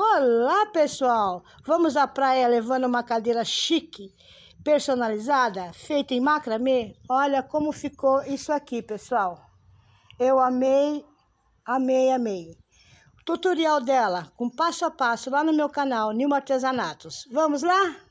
Olá, pessoal! Vamos à praia levando uma cadeira chique, personalizada, feita em macramê. Olha como ficou isso aqui, pessoal. Eu amei, amei, amei. Tutorial dela, com passo a passo, lá no meu canal, Nilma Artesanatos. Vamos lá?